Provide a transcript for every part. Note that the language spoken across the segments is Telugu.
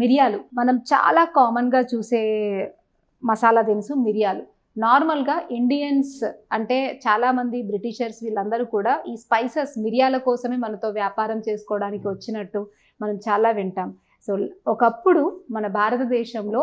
మిరియాలు మనం చాలా కామన్గా చూసే మసాలా దినుసు మిరియాలు నార్మల్గా ఇండియన్స్ అంటే చాలామంది బ్రిటిషర్స్ వీళ్ళందరూ కూడా ఈ స్పైసెస్ మిరియాల కోసమే మనతో వ్యాపారం చేసుకోవడానికి వచ్చినట్టు మనం చాలా వింటాం సో ఒకప్పుడు మన భారతదేశంలో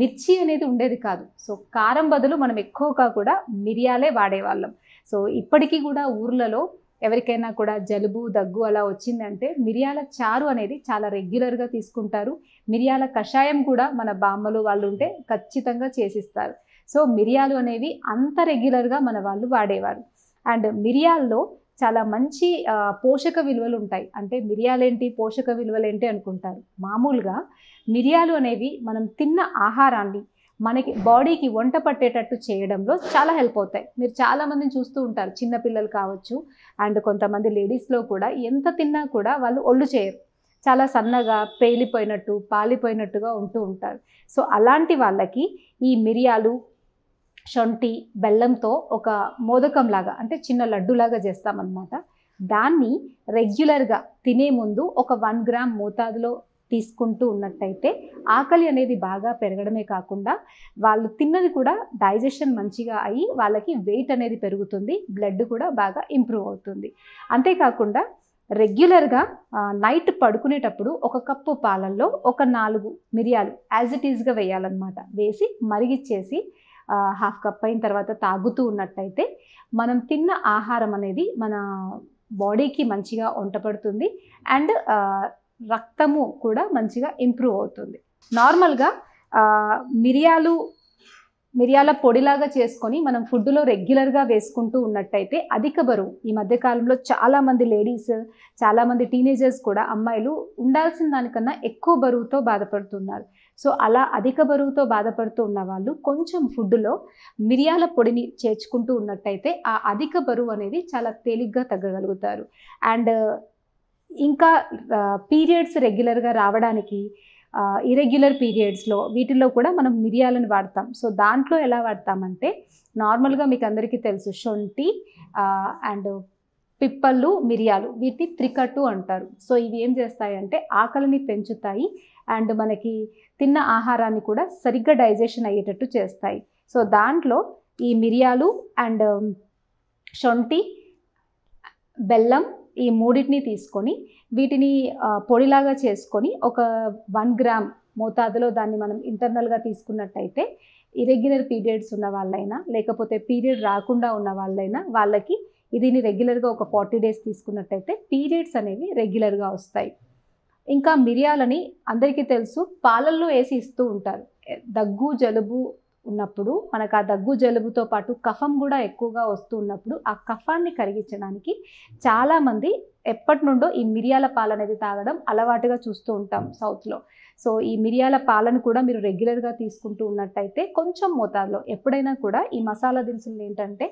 మిర్చి అనేది ఉండేది కాదు సో కారం బదులు మనం ఎక్కువగా కూడా మిరియాలే వాడేవాళ్ళం సో ఇప్పటికీ కూడా ఊర్లలో ఎవరికైనా కూడా జలుబు దగ్గు అలా వచ్చిందంటే మిరియాల చారు అనేది చాలా రెగ్యులర్గా తీసుకుంటారు మిరియాల కషాయం కూడా మన బామ్మలు వాళ్ళు ఉంటే ఖచ్చితంగా చేసిస్తారు సో మిరియాలు అనేవి అంత రెగ్యులర్గా మన వాళ్ళు వాడేవారు అండ్ మిరియాల్లో చాలా మంచి పోషక విలువలు ఉంటాయి అంటే మిరియాలేంటి పోషక విలువలేంటి అనుకుంటారు మామూలుగా మిరియాలు అనేవి మనం తిన్న ఆహారాన్ని మనకి బాడీకి వంట పట్టేటట్టు చేయడంలో చాలా హెల్ప్ అవుతాయి మీరు చాలామందిని చూస్తూ ఉంటారు చిన్నపిల్లలు కావచ్చు అండ్ కొంతమంది లేడీస్లో కూడా ఎంత తిన్నా కూడా వాళ్ళు ఒళ్ళు చేయరు చాలా సన్నగా పేలిపోయినట్టు పాలిపోయినట్టుగా ఉంటూ ఉంటారు సో అలాంటి వాళ్ళకి ఈ మిరియాలు శొంఠి బెల్లంతో ఒక మోదకం లాగా అంటే చిన్న లడ్డులాగా చేస్తామన్నమాట దాన్ని రెగ్యులర్గా తినే ముందు ఒక వన్ గ్రామ్ మోతాదులో తీసుకుంటూ ఉన్నట్టయితే ఆకలి అనేది బాగా పెరగడమే కాకుండా వాళ్ళు తిన్నది కూడా డైజెషన్ మంచిగా అయ్యి వాళ్ళకి వెయిట్ అనేది పెరుగుతుంది బ్లడ్ కూడా బాగా ఇంప్రూవ్ అవుతుంది అంతేకాకుండా రెగ్యులర్గా నైట్ పడుకునేటప్పుడు ఒక కప్పు పాలల్లో ఒక నాలుగు మిరియాలు యాజ్ ఇట్ ఈజ్గా వేయాలన్నమాట వేసి మరిగిచ్చేసి హాఫ్ కప్ అయిన తర్వాత తాగుతూ ఉన్నట్టయితే మనం తిన్న ఆహారం అనేది మన బాడీకి మంచిగా వంటపడుతుంది అండ్ రక్తము కూడా మంచిగా ఇంప్రూవ్ అవుతుంది నార్మల్గా మిరియాలు మిరియాల పొడిలాగా చేసుకొని మనం ఫుడ్లో రెగ్యులర్గా వేసుకుంటూ ఉన్నట్టయితే అధిక బరువు ఈ మధ్యకాలంలో చాలామంది లేడీస్ చాలామంది టీనేజర్స్ కూడా అమ్మాయిలు ఉండాల్సిన దానికన్నా ఎక్కువ బరువుతో బాధపడుతున్నారు సో అలా అధిక బరువుతో బాధపడుతూ ఉన్న వాళ్ళు కొంచెం ఫుడ్లో మిరియాల పొడిని చేర్చుకుంటూ ఉన్నట్టయితే ఆ అధిక బరువు అనేది చాలా తేలిగ్గా తగ్గగలుగుతారు అండ్ ఇంకా పీరియడ్స్ రెగ్యులర్గా రావడానికి ఇరెగ్యులర్ పీరియడ్స్లో వీటిల్లో కూడా మనం మిరియాలను వాడతాం సో దాంట్లో ఎలా వాడతామంటే నార్మల్గా మీకు అందరికీ తెలుసు శొంఠి అండ్ పిప్పళ్ళు మిరియాలు వీటిని త్రికట్టు అంటారు సో ఇవి ఏం చేస్తాయంటే ఆకలిని పెంచుతాయి అండ్ మనకి తిన్న ఆహారాన్ని కూడా సరిగ్గా డైజెషన్ అయ్యేటట్టు చేస్తాయి సో దాంట్లో ఈ మిరియాలు అండ్ శొంఠి బెల్లం ఈ మూడింటిని తీసుకొని వీటిని పొడిలాగా చేసుకొని ఒక వన్ గ్రామ్ మోతాదులో దాన్ని మనం ఇంటర్నల్గా తీసుకున్నట్టయితే ఇరెగ్యులర్ పీరియడ్స్ ఉన్న వాళ్ళైనా లేకపోతే పీరియడ్ రాకుండా ఉన్న వాళ్ళైనా వాళ్ళకి ఇదిని రెగ్యులర్గా ఒక ఫార్టీ డేస్ తీసుకున్నట్టయితే పీరియడ్స్ అనేవి రెగ్యులర్గా వస్తాయి ఇంకా మిరియాలని అందరికీ తెలుసు పాలల్లో వేసి ఇస్తూ ఉంటారు దగ్గు జలుబు ఉన్నప్పుడు మనకు ఆ దగ్గు జలుబుతో పాటు కఫం కూడా ఎక్కువగా వస్తూ ఉన్నప్పుడు ఆ కఫాన్ని కరిగించడానికి చాలామంది ఎప్పటి నుండో ఈ మిరియాల పాలు అనేది తాగడం అలవాటుగా చూస్తూ ఉంటాం సౌత్లో సో ఈ మిరియాల పాలను కూడా మీరు రెగ్యులర్గా తీసుకుంటూ ఉన్నట్టయితే కొంచెం మోతాదులో ఎప్పుడైనా కూడా ఈ మసాలా దినుసులు ఏంటంటే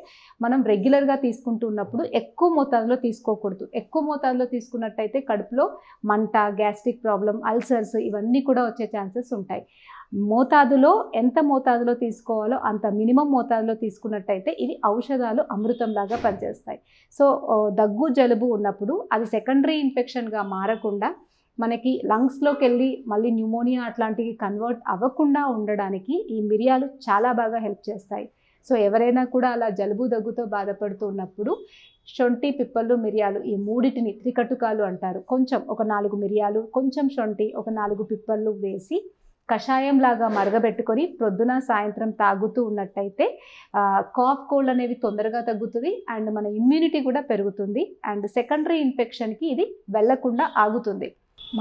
మనం రెగ్యులర్గా తీసుకుంటూ ఉన్నప్పుడు ఎక్కువ మోతాదులో తీసుకోకూడదు ఎక్కువ మోతాదులో తీసుకున్నట్టయితే కడుపులో మంట గ్యాస్ట్రిక్ ప్రాబ్లం అల్సర్స్ ఇవన్నీ కూడా వచ్చే ఛాన్సెస్ ఉంటాయి మోతాదులో ఎంత మోతాదులో తీసుకోవాలో అంత మినిమం మోతాదులో తీసుకున్నట్టయితే ఇవి ఔషధాలు అమృతంలాగా పనిచేస్తాయి సో దగ్గు జలుబు ఉన్నప్పుడు అది సెకండరీ ఇన్ఫెక్షన్గా మారకుండా మనకి లంగ్స్లోకి వెళ్ళి మళ్ళీ న్యూమోనియా అట్లాంటివి కన్వర్ట్ అవ్వకుండా ఉండడానికి ఈ మిరియాలు చాలా బాగా హెల్ప్ చేస్తాయి సో ఎవరైనా కూడా అలా జలుబు దగ్గుతో బాధపడుతున్నప్పుడు షొంటి పిప్పళ్ళు మిరియాలు ఈ మూడిటిని త్రికటుకాలు అంటారు కొంచెం ఒక నాలుగు మిరియాలు కొంచెం షొంటి ఒక నాలుగు పిప్పళ్ళు వేసి కషాయం లాగా మరగబెట్టుకొని ప్రొద్దున సాయంత్రం తాగుతూ ఉన్నట్టయితే కాఫ్ కోల్డ్ అనేవి తొందరగా తగ్గుతుంది అండ్ మన ఇమ్యూనిటీ కూడా పెరుగుతుంది అండ్ సెకండరీ ఇన్ఫెక్షన్కి ఇది వెళ్లకుండా ఆగుతుంది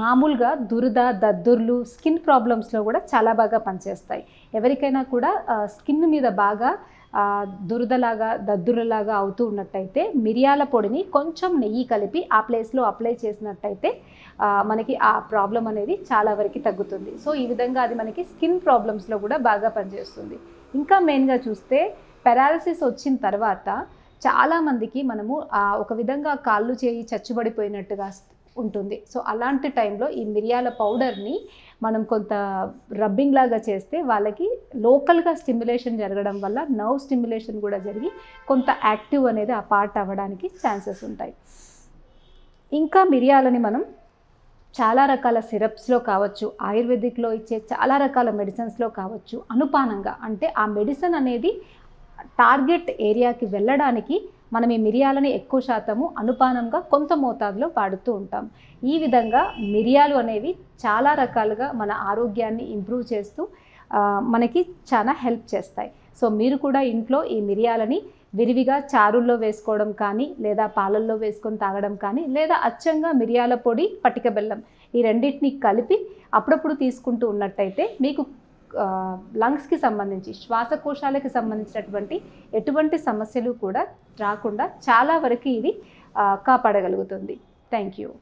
మామూలుగా దురద దద్దుర్లు స్కిన్ ప్రాబ్లమ్స్లో కూడా చాలా బాగా పనిచేస్తాయి ఎవరికైనా కూడా స్కిన్ మీద బాగా దురదలాగా దద్దురలాగా అవుతూ ఉన్నట్టయితే మిరియాల పొడిని కొంచెం నెయ్యి కలిపి ఆ ప్లేస్లో అప్లై చేసినట్టయితే మనకి ఆ ప్రాబ్లం అనేది చాలా వరకు తగ్గుతుంది సో ఈ విధంగా అది మనకి స్కిన్ ప్రాబ్లమ్స్లో కూడా బాగా పనిచేస్తుంది ఇంకా మెయిన్గా చూస్తే పెరాలసిస్ వచ్చిన తర్వాత చాలామందికి మనము ఒక విధంగా కాళ్ళు చేయి చచ్చుబడిపోయినట్టుగా ఉంటుంది సో అలాంటి టైంలో ఈ మిరియాల పౌడర్ని మనం కొంత రబ్బింగ్ లాగా చేస్తే వాళ్ళకి లోకల్గా స్టిమ్యులేషన్ జరగడం వల్ల నర్వ్ స్టిమ్యులేషన్ కూడా జరిగి కొంత యాక్టివ్ అనేది ఆ పార్ట్ అవ్వడానికి ఛాన్సెస్ ఉంటాయి ఇంకా మిరియాలని మనం చాలా రకాల సిరప్స్లో కావచ్చు ఆయుర్వేదిక్లో ఇచ్చే చాలా రకాల మెడిసిన్స్లో కావచ్చు అనుపానంగా అంటే ఆ మెడిసిన్ అనేది టార్గెట్ ఏరియాకి వెళ్ళడానికి మనం ఈ మిరియాలని ఎక్కువ శాతము అనుపానంగా కొంత మోతాదులో వాడుతూ ఉంటాం ఈ విధంగా మిరియాలు అనేవి చాలా రకాలుగా మన ఆరోగ్యాన్ని ఇంప్రూవ్ చేస్తూ మనకి చాలా హెల్ప్ చేస్తాయి సో మీరు కూడా ఇంట్లో ఈ మిరియాలని విరివిగా చారుల్లో వేసుకోవడం కానీ లేదా పాలల్లో వేసుకొని తాగడం కానీ లేదా అచ్చంగా మిరియాల పొడి పటిక బెల్లం ఈ రెండింటినీ కలిపి అప్పుడప్పుడు తీసుకుంటూ ఉన్నట్టయితే మీకు లంగ్స్కి సంబంధించి శ్వాసకోశాలకు సంబంధించినటువంటి ఎటువంటి సమస్యలు కూడా రాకుండా చాలా వరకు ఇది కాపాడగలుగుతుంది థ్యాంక్ యూ